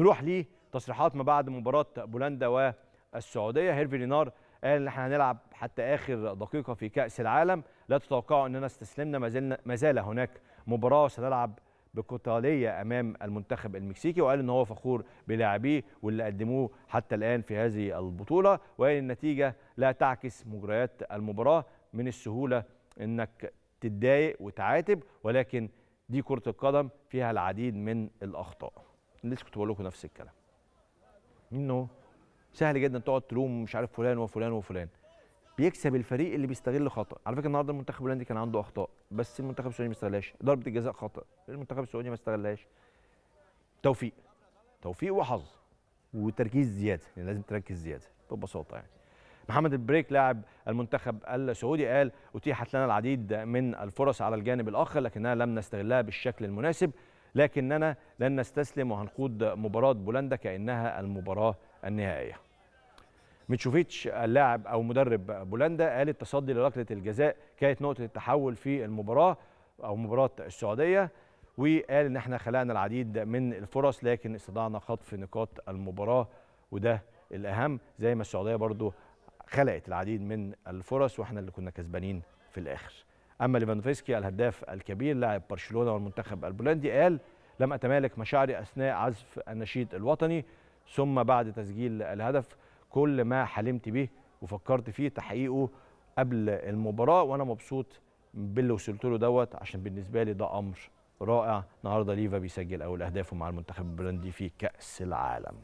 نروح لتصريحات ما بعد مباراه بولندا والسعوديه هيرفي لينار قال ان احنا هنلعب حتى اخر دقيقه في كاس العالم لا تتوقعوا اننا استسلمنا ما زلنا ما زال هناك مباراه وسنلعب بقتاليه امام المنتخب المكسيكي وقال ان هو فخور بلاعبيه واللي قدموه حتى الان في هذه البطوله وقال النتيجه لا تعكس مجريات المباراه من السهوله انك تتضايق وتعاتب ولكن دي كره القدم فيها العديد من الاخطاء لسه كنت بقول لكم نفس الكلام انه سهل جدا تقعد تلوم مش عارف فلان وفلان وفلان بيكسب الفريق اللي بيستغل خطا على فكره النهارده المنتخب الهولندي كان عنده اخطاء بس المنتخب السعودي ما استغلهاش ضربه الجزاء خطا المنتخب السعودي ما استغلهاش توفيق توفيق وحظ وتركيز زياده يعني لازم تركز زياده ببساطه يعني محمد البريك لاعب المنتخب السعودي قال اتيحت لنا العديد من الفرص على الجانب الاخر لكننا لم نستغلها بالشكل المناسب لكننا لن نستسلم وهنخوض مباراة بولندا كأنها المباراة النهائية ميتشوفيتش اللاعب او مدرب بولندا قال التصدي لركله الجزاء كانت نقطه التحول في المباراه او مباراه السعوديه وقال ان احنا خلقنا العديد من الفرص لكن استطعنا خطف نقاط المباراه وده الاهم زي ما السعوديه برضو خلقت العديد من الفرص واحنا اللي كنا كسبانين في الاخر اما ليفاندوفسكي الهداف الكبير لاعب برشلونه والمنتخب البولندي قال لم اتمالك مشاعري اثناء عزف النشيد الوطني ثم بعد تسجيل الهدف كل ما حلمت به وفكرت فيه تحقيقه قبل المباراه وانا مبسوط باللي وصلت له دوت عشان بالنسبه لي ده امر رائع النهارده ليفا بيسجل اول اهدافه مع المنتخب البولندي في كاس العالم